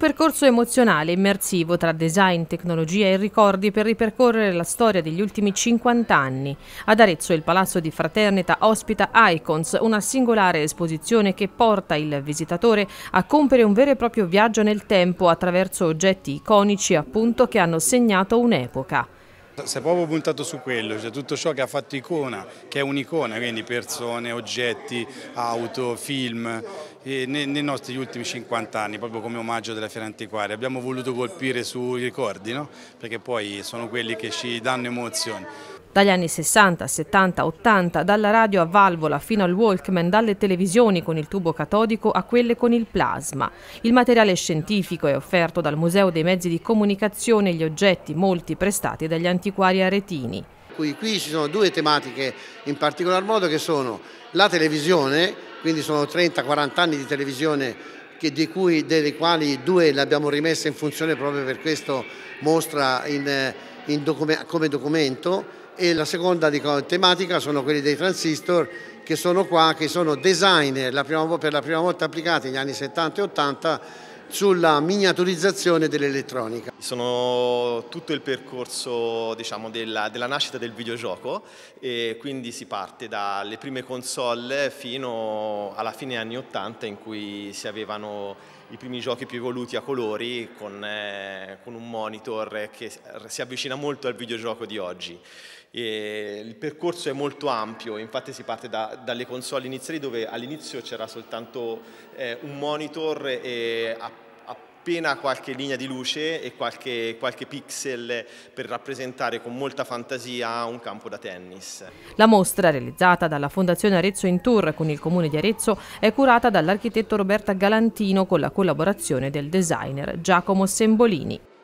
Un percorso emozionale, immersivo tra design, tecnologia e ricordi per ripercorrere la storia degli ultimi 50 anni. Ad Arezzo il Palazzo di Fraternita ospita Icons, una singolare esposizione che porta il visitatore a compiere un vero e proprio viaggio nel tempo attraverso oggetti iconici appunto che hanno segnato un'epoca. Si è proprio puntato su quello, cioè tutto ciò che ha fatto Icona, che è un'icona, quindi persone, oggetti, auto, film, nei, nostri ultimi 50 anni, proprio come omaggio della Fiera Antiquaria. Abbiamo voluto colpire sui ricordi, no? perché poi sono quelli che ci danno emozioni. Dagli anni 60, 70, 80, dalla radio a valvola fino al Walkman, dalle televisioni con il tubo catodico a quelle con il plasma. Il materiale scientifico è offerto dal Museo dei Mezzi di Comunicazione e gli oggetti, molti prestati dagli antiquari aretini. Qui, ci sono due tematiche in particolar modo che sono la televisione, quindi sono 30-40 anni di televisione di cui, delle quali due le abbiamo rimesse in funzione proprio per questo mostra in, eh, in docu come documento e la seconda tematica sono quelli dei transistor che sono qua, che sono designer la prima, per la prima volta applicati negli anni 70 e 80 sulla miniaturizzazione dell'elettronica sono tutto il percorso diciamo, della, della, nascita del videogioco e quindi si parte dalle prime console fino alla fine anni 80 in cui si avevano i primi giochi più evoluti a colori con, eh, con un monitor che si avvicina molto al videogioco di oggi. E il percorso è molto ampio, infatti si parte da, dalle console iniziali dove all'inizio c'era soltanto eh, un monitor e a appena qualche linea di luce e qualche, qualche pixel per rappresentare con molta fantasia un campo da tennis. La mostra, realizzata dalla Fondazione Arezzo in Tour con il Comune di Arezzo, è curata dall'architetto Roberta Galantino con la collaborazione del designer Giacomo Sembolini.